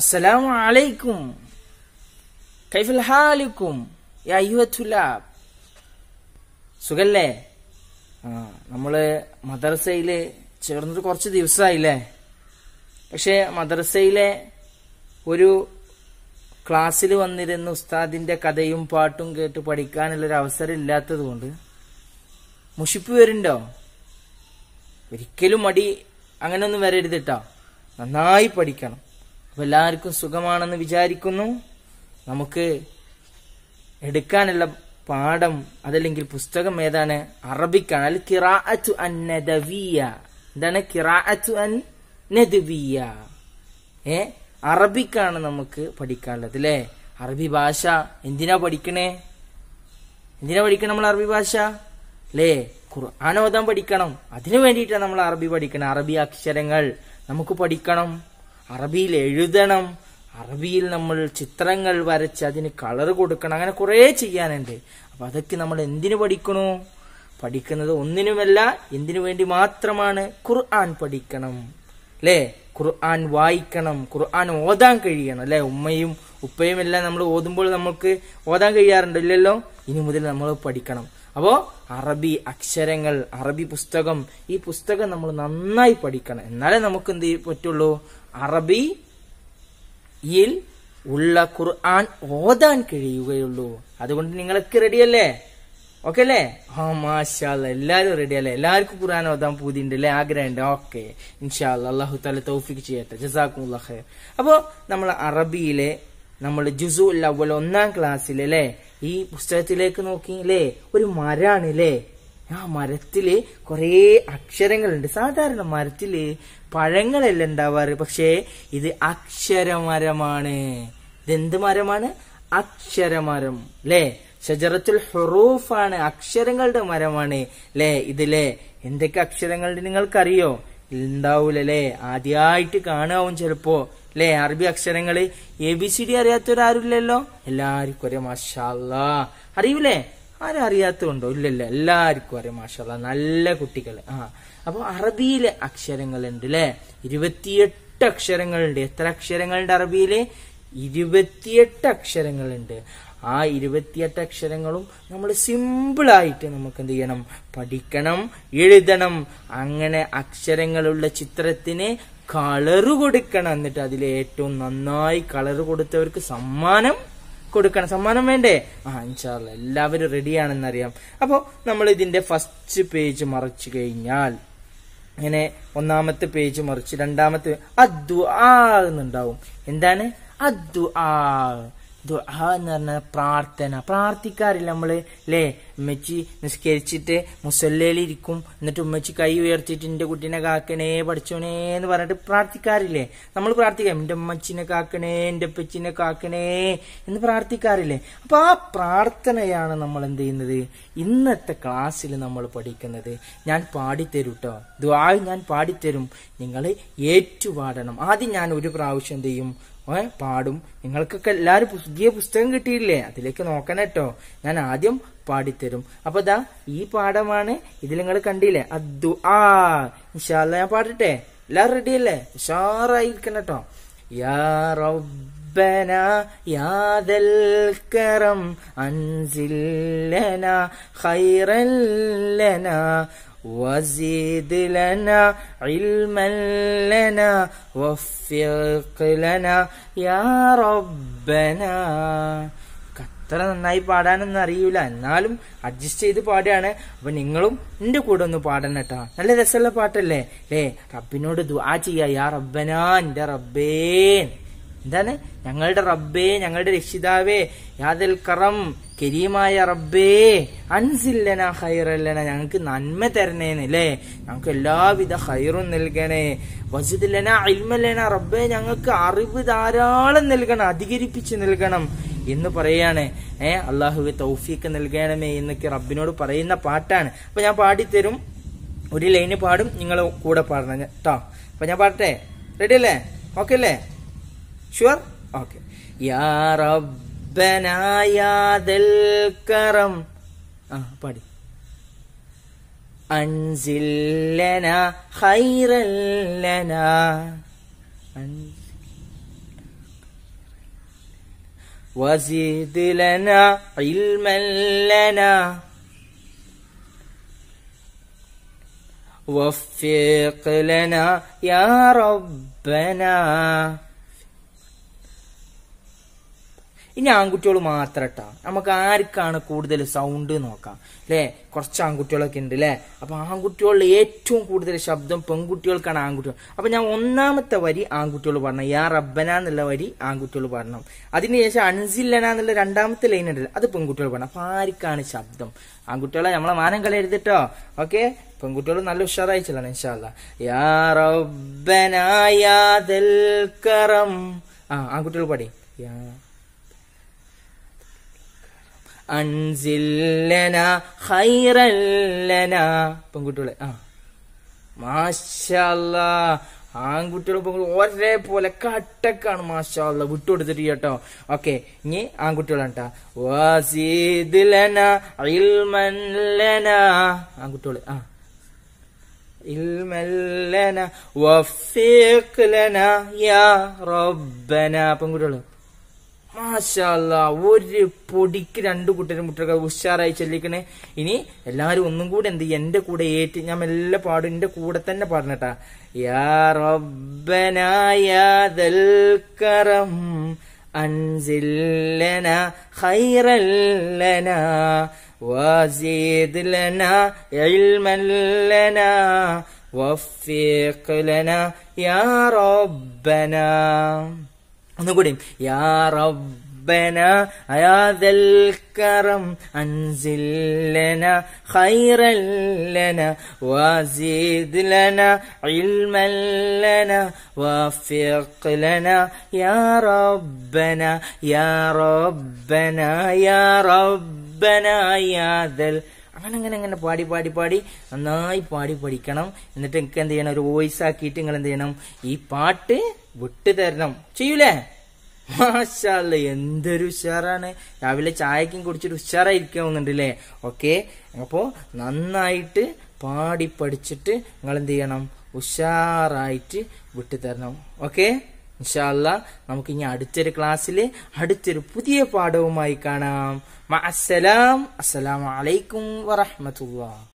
السلام عليكم كيف الحالكم يا أيها الطلاب സുഖല്ലേ ആ നമ്മൾ മദ്രസയിൽ ചേർന്നിട്ട് കുറച്ച് ദിവസമായില്ലേ പക്ഷേ മദ്രസയിലെ ഒരു ക്ലാസ്സിൽ വന്നിരുന്ന ഉസ്താദിന്റെ കഥയും പാട്ടും കേട്ട് പഠിക്കാനുള്ളൊരു അവസരം ഇല്ലാത്തത് കൊണ്ട് മുഷിപ്പ് വരുന്നുണ്ടോ ഒരിക്കലും മടി അങ്ങനെയൊന്നും വരരുത് കേട്ടോ നന്നായി പഠിക്കണം അപ്പൊ എല്ലാവർക്കും സുഖമാണെന്ന് വിചാരിക്കുന്നു നമുക്ക് എടുക്കാനുള്ള പാഠം അതല്ലെങ്കിൽ പുസ്തകം ഏതാണ് അറബിക്കാണ് അൽ കിറാഅത്തു അൻ നദവിയ എന്താണ് കിറാഅത്തു അൻ നദവിയ ഏ അറബിക്കാണ് നമുക്ക് പഠിക്കാനുള്ളത് അല്ലേ അറബി ഭാഷ എന്തിനാ പഠിക്കണേ എന്തിനാ പഠിക്കണം നമ്മൾ അറബി ഭാഷ അല്ലേ ഖുർആാനോദം പഠിക്കണം അതിനു വേണ്ടിയിട്ടാണ് നമ്മൾ അറബി പഠിക്കണം അറബി അക്ഷരങ്ങൾ നമുക്ക് പഠിക്കണം അറബിയിൽ എഴുതണം അറബിയിൽ നമ്മൾ ചിത്രങ്ങൾ വരച്ച് അതിന് കളർ കൊടുക്കണം അങ്ങനെ കുറേ ചെയ്യാനുണ്ട് അപ്പം അതൊക്കെ നമ്മൾ എന്തിനു പഠിക്കണു പഠിക്കുന്നത് ഒന്നിനുമല്ല എന്തിനു വേണ്ടി മാത്രമാണ് ഖുർആൻ പഠിക്കണം അല്ലേ ഖുർആൻ വായിക്കണം ഖുർആൻ ഓതാൻ കഴിയണം അല്ലേ ഉമ്മയും ഉപ്പയും എല്ലാം നമ്മൾ ഓതുമ്പോൾ നമുക്ക് ഓതാൻ കഴിയാറുണ്ട് ഇല്ലല്ലോ ഇനി മുതൽ നമ്മൾ പഠിക്കണം അപ്പോൾ അറബി അക്ഷരങ്ങൾ അറബി പുസ്തകം ഈ പുസ്തകം നമ്മൾ നന്നായി പഠിക്കണം എന്നാലേ നമുക്ക് എന്ത് പറ്റുള്ളൂ ഇൽ ഉള്ള ഖുർആൻ ഓതാൻ കഴിയുകയുള്ളൂ അതുകൊണ്ട് നിങ്ങളൊക്കെ റെഡിയല്ലേ ഓക്കെ അല്ലേ ആ മാഷാല്ല എല്ലാവരും റെഡി അല്ലേ എല്ലാവർക്കും ഖുർആൻ ഓതാൻ അല്ലെ അല്ലേ ഉണ്ട് ഓക്കെ ഇൻഷാ അള്ളാഹു താല തൗഫിക്ക് ചെയ്യട്ടെ ജസാക്കും ഖൈർ അപ്പോൾ നമ്മൾ അറബിയിലെ നമ്മൾ ജുസു അല്ല ഒന്നാം ക്ലാസ്സിൽ അല്ലേ ഈ പുസ്തകത്തിലേക്ക് നോക്കി അല്ലേ ഒരു മരാണ് അല്ലേ ആ മരത്തില് കുറേ അക്ഷരങ്ങളുണ്ട് സാധാരണ മരത്തില് പഴങ്ങളല്ല ഉണ്ടാവാറ് പക്ഷേ ഇത് അക്ഷരമരമാണ് ഇതെന്ത് മരമാണ് അക്ഷരമരം അല്ലേ ഷജറത്തുൽ ഹുറൂഫാണ് അക്ഷരങ്ങളുടെ മരമാണ് അല്ലേ ഇതിലെ എന്തൊക്കെ അക്ഷരങ്ങളുടെ നിങ്ങൾക്കറിയോ ഉണ്ടാവൂലല്ലേ ആദ്യമായിട്ട് കാണാവും ചിലപ്പോ അല്ലെ അറബി അക്ഷരങ്ങൾ എ ബി സി ഡി അറിയാത്തവരാരുമില്ലല്ലോ എല്ലാവർക്കും അറിയാം മാഷാല്ല അറിയൂലേ ആരും അറിയാത്തതുണ്ടോ ഇല്ലല്ല എല്ലാവർക്കും അറിയാം മാഷാല്ല നല്ല കുട്ടികൾ ആ അപ്പോൾ അറബിയിലെ അക്ഷരങ്ങൾ ഉണ്ട് അല്ലെ ഇരുപത്തിയെട്ട് അക്ഷരങ്ങളുണ്ട് എത്ര അക്ഷരങ്ങളുണ്ട് അറബിയിൽ ഇരുപത്തിയെട്ട് അക്ഷരങ്ങളുണ്ട് ആ ഇരുപത്തിയെട്ട് അക്ഷരങ്ങളും നമ്മൾ സിമ്പിളായിട്ട് നമുക്ക് എന്ത് ചെയ്യണം പഠിക്കണം എഴുതണം അങ്ങനെ അക്ഷരങ്ങളുള്ള ചിത്രത്തിനെ കളറ് കൊടുക്കണം എന്നിട്ട് അതിൽ ഏറ്റവും നന്നായി കളറ് കൊടുത്തവർക്ക് സമ്മാനം കൊടുക്കണം സമ്മാനം വേണ്ടേ ആ ഇൻഷാല്ല എല്ലാവരും റെഡിയാണെന്നറിയാം അപ്പോൾ നമ്മൾ ഇതിന്റെ ഫസ്റ്റ് പേജ് മറിച്ചു കഴിഞ്ഞാൽ ഇങ്ങനെ ഒന്നാമത്തെ പേജ് മറിച്ച് രണ്ടാമത്തെ അദ്വ എന്നുണ്ടാവും എന്താണ് അദ്വ ദുആ എന്ന് പ്രാർത്ഥന പ്രാർത്ഥിക്കാറില്ല നമ്മൾ അല്ലേ ഉമ്മച്ചി നിസ്കരിച്ചിട്ട് മുസല്ലയിലിരിക്കും എന്നിട്ട് ഉമ്മച്ചി കൈ ഉയർത്തിയിട്ട് എൻ്റെ കുട്ടീനെ കാക്കണേ പഠിച്ചോനേ എന്ന് പറഞ്ഞിട്ട് പ്രാർത്ഥിക്കാറില്ലേ നമ്മൾ പ്രാർത്ഥിക്കാം എൻ്റെ ഉമ്മച്ചിനെ കാക്കണേ എൻ്റെ ഉപ്പച്ചിനെ കാക്കണേ എന്ന് പ്രാർത്ഥിക്കാറില്ലേ അപ്പോൾ ആ പ്രാർത്ഥനയാണ് നമ്മൾ എന്ത് ചെയ്യുന്നത് ഇന്നത്തെ ക്ലാസ്സിൽ നമ്മൾ പഠിക്കുന്നത് ഞാൻ പാടിത്തരും കേട്ടോ ദുആ ഞാൻ പാടിത്തരും നിങ്ങൾ ഏറ്റുപാടണം ആദ്യം ഞാൻ ഒരു പ്രാവശ്യം എന്ത് ചെയ്യും പാടും നിങ്ങൾക്കൊക്കെ എല്ലാരും പുതിയ പുസ്തകം കിട്ടിയില്ലേ അതിലേക്ക് നോക്കണം കേട്ടോ ഞാൻ ആദ്യം പാടിത്തരും അപ്പൊ ദാ ഈ പാഠമാണ് ഇതിൽ നിങ്ങൾ കണ്ടില്ലേ അദ്ദു ആ ഇൻഷാല്ല ഞാൻ പാടട്ടെ എല്ലാരും റെഡി അല്ലേ ഉഷാറായിരിക്കണം കേട്ടോ യാ യാദൽ കരം അൻസില്ലന وزيد لنا علما لنا وفق لنا يا ربنا കത്ര നന്നായി പാടാനൊന്നും അറിയില്ല എന്നാലും അഡ്ജസ്റ്റ് ചെയ്ത് പാടുകയാണ് അപ്പൊ നിങ്ങളും എന്റെ കൂടെ ഒന്ന് പാടണം കേട്ടോ നല്ല രസമുള്ള പാട്ടല്ലേ ഏ റബ്ബിനോട് ദുആ ചെയ്യാ യാ റബ്ബനാ എന്റെ റബ്ബേ എന്താണ് ഞങ്ങളുടെ റബ്ബേ ഞങ്ങളുടെ രക്ഷിതാവേ യാദൽ കറം കരീമായ റബ്ബേ അൻസില്ലന ഹൈറല്ലന ഞങ്ങൾക്ക് നന്മ തരണേന്ന് അല്ലേ ഞങ്ങൾക്ക് എല്ലാവിധ ഹൈറും നൽകണേ വസുദില്ലന അൽമല്ലന റബ്ബേ ഞങ്ങൾക്ക് അറിവ് ധാരാളം നൽകണം അധികരിപ്പിച്ച് നൽകണം എന്ന് പറയാണ് ഏ അള്ളാഹുവെ തൗഫീക്ക് നൽകണമേ എന്നൊക്കെ റബ്ബിനോട് പറയുന്ന പാട്ടാണ് അപ്പൊ ഞാൻ പാടിത്തരും ഒരു ലൈന് പാടും നിങ്ങൾ കൂടെ പാടണം കേട്ടോ അപ്പൊ ഞാൻ പാടട്ടെ റെഡി അല്ലേ ഓക്കെ അല്ലേ شور اوكي يا ربنا يا ذا الكرم اه بادي أنزل لنا خيرا لنا وزيد لنا علما لنا وفق لنا يا ربنا ഇനി ആൺകുട്ടികൾ മാത്രം കേട്ടോ നമുക്ക് ആർക്കാണ് കൂടുതൽ സൗണ്ട് നോക്കാം അല്ലേ കുറച്ച് ആൺകുട്ടികളൊക്കെ ഉണ്ട് അല്ലേ അപ്പൊ ആൺകുട്ടികളുടെ ഏറ്റവും കൂടുതൽ ശബ്ദം പെൺകുട്ടികൾക്കാണ് ആൺകുട്ടികൾ അപ്പൊ ഞാൻ ഒന്നാമത്തെ വരി ആൺകുട്ടികൾ പറഞ്ഞു യാ റബ്ബന എന്നുള്ള വരി ആൺകുട്ടികൾ പറഞ്ഞു അതിനുശേഷം അൻസില്ലന എന്നുള്ള രണ്ടാമത്തെ ലൈൻ ഉണ്ടല്ലോ അത് പെൺകുട്ടികൾ പറഞ്ഞു അപ്പൊ ആർക്കാണ് ശബ്ദം ആൺകുട്ടികളെ നമ്മളെ മാനം കളി എഴുതിട്ടോ ഓക്കെ പെൺകുട്ടികൾ നല്ല ഉഷാറായി ചെല്ലണം ഇൻഷാല്ല യാ റബ്ബന യാ ദൽ കറം ആ ആൺകുട്ടികൾ പാടി യാ അൻസില്ലന ഹൈറല്ലന പെൺകുട്ടികളെ ആ മാഷല്ല ആൺകുട്ടികളും പെൺകുട്ടികളും ഒരേപോലെ കട്ടക്കാണ് മാഷാല്ല വിട്ടുകൊടുത്തിട്ട് കേട്ടോ ഓക്കെ ഇനി ആൺകുട്ടികളാണ് ആൺകുട്ടികൾ ആ ഇൽമല്ലന വഫീഖ് ലന യാ റബ്ബന പെൺകുട്ടികള് മാഷല്ല ഒരു പൊടിക്ക് രണ്ട് കുട്ടികളും മുട്ടൊക്കെ ഉഷാറായി ചെല്ലിക്കണേ ഇനി എല്ലാരും ഒന്നും കൂടെ എന്ത് എന്റെ കൂടെ ഏറ്റ് ഞാൻ മെല്ലെ പാടും എന്റെ കൂടെ തന്നെ പാടണട്ടാ യാ റബ്ബനായൽ കറം അൻസില്ലന ഹൈറല്ലന وزيد لنا علما لنا وفق يا ربنا يا ذا الكرم أنزل لنا خيرا لنا وزيد لنا علما لنا وفق لنا يا ربنا يا ربنا يا ربنا يا ذا الكرم അങ്ങനെ അങ്ങനെ അങ്ങനെ പാടി പാടി പാടി നന്നായി പാടി പഠിക്കണം എന്നിട്ട് നിങ്ങൾക്ക് എന്ത് ചെയ്യണം ഒരു വോയിസ് ആക്കിയിട്ട് നിങ്ങൾ എന്ത് ചെയ്യണം ഈ പാട്ട് വിട്ടു തരണം ചെയ്യൂലേ മാഷാല്ല എന്തൊരു ഉഷാറാണ് രാവിലെ ചായക്കും കുടിച്ചിട്ട് ഉഷാറായിരിക്കുന്നുണ്ട് അല്ലേ ഓക്കെ അപ്പോൾ നന്നായിട്ട് പാടി പഠിച്ചിട്ട് നിങ്ങൾ എന്ത് ചെയ്യണം ഉഷാറായിട്ട് വിട്ടു തരണം ഓക്കെ ഇൻഷാല്ല നമുക്ക് ഇനി അടുത്തൊരു ക്ലാസ്സിൽ അടുത്തൊരു പുതിയ പാഠവുമായി കാണാം അസ്സലാം വലൈക്കും വറഹമത്തുള്ള